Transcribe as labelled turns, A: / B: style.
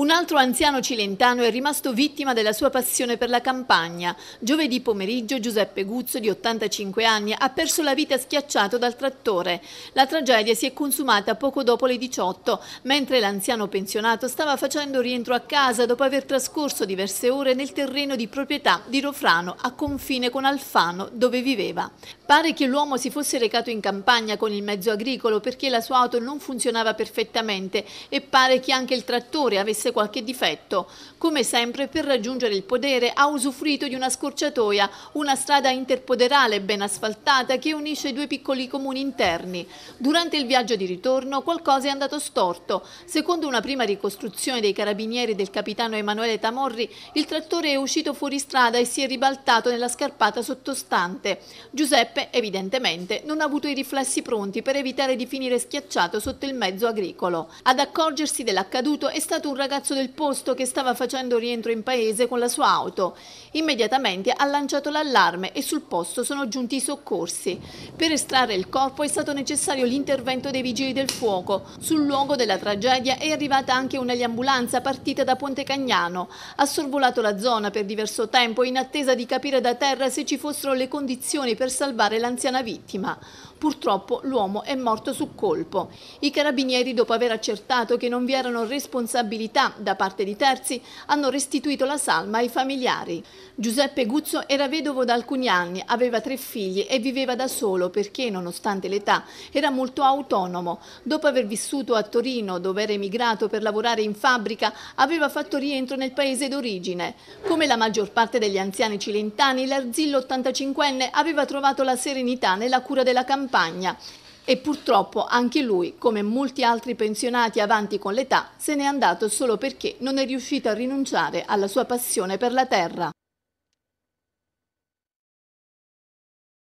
A: Un altro anziano cilentano è rimasto vittima della sua passione per la campagna. Giovedì pomeriggio Giuseppe Guzzo, di 85 anni, ha perso la vita schiacciato dal trattore. La tragedia si è consumata poco dopo le 18, mentre l'anziano pensionato stava facendo rientro a casa dopo aver trascorso diverse ore nel terreno di proprietà di Rofrano, a confine con Alfano, dove viveva. Pare che l'uomo si fosse recato in campagna con il mezzo agricolo perché la sua auto non funzionava perfettamente e pare che anche il trattore avesse fosse qualche difetto. Come sempre, per raggiungere il podere ha usufruito di una scorciatoia, una strada interpoderale ben asfaltata che unisce i due piccoli comuni interni. Durante il viaggio di ritorno qualcosa è andato storto. Secondo una prima ricostruzione dei carabinieri del capitano Emanuele Tamorri, il trattore è uscito fuori strada e si è ribaltato nella scarpata sottostante. Giuseppe, evidentemente, non ha avuto i riflessi pronti per evitare di finire schiacciato sotto il mezzo agricolo. Ad accorgersi dell'accaduto è stato un ragazzo ragazzo del posto che stava facendo rientro in paese con la sua auto. Immediatamente ha lanciato l'allarme e sul posto sono giunti i soccorsi. Per estrarre il corpo è stato necessario l'intervento dei vigili del fuoco. Sul luogo della tragedia è arrivata anche una un'eliambulanza partita da Ponte Cagnano. Ha sorvolato la zona per diverso tempo in attesa di capire da terra se ci fossero le condizioni per salvare l'anziana vittima. Purtroppo l'uomo è morto su colpo. I carabinieri, dopo aver accertato che non vi erano responsabilità indennità da parte di terzi hanno restituito la salma ai familiari. Giuseppe Guzzo era vedovo da alcuni anni, aveva tre figli e viveva da solo perché, nonostante l'età, era molto autonomo. Dopo aver vissuto a Torino, dove era emigrato per lavorare in fabbrica, aveva fatto rientro nel paese d'origine. Come la maggior parte degli anziani cilentani, l'Arzillo 85enne aveva trovato la serenità nella cura della campagna e purtroppo anche lui, come molti altri pensionati avanti con l'età, se n'è andato solo perché non è riuscito a rinunciare alla sua passione per la terra.